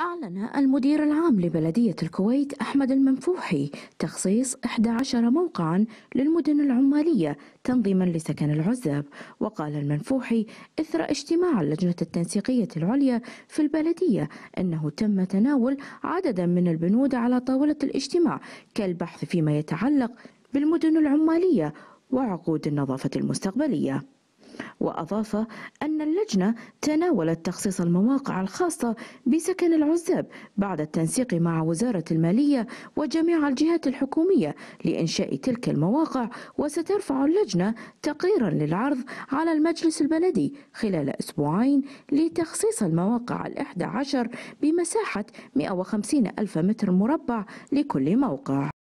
أعلن المدير العام لبلدية الكويت أحمد المنفوحي تخصيص 11 موقعا للمدن العمالية تنظيما لسكن العزاب وقال المنفوحي إثر اجتماع اللجنة التنسيقية العليا في البلدية أنه تم تناول عددا من البنود على طاولة الاجتماع كالبحث فيما يتعلق بالمدن العمالية وعقود النظافة المستقبلية وأضاف أن اللجنة تناولت تخصيص المواقع الخاصة بسكن العزاب بعد التنسيق مع وزارة المالية وجميع الجهات الحكومية لإنشاء تلك المواقع وسترفع اللجنة تقريرا للعرض على المجلس البلدي خلال أسبوعين لتخصيص المواقع الإحدى عشر بمساحة 150 ألف متر مربع لكل موقع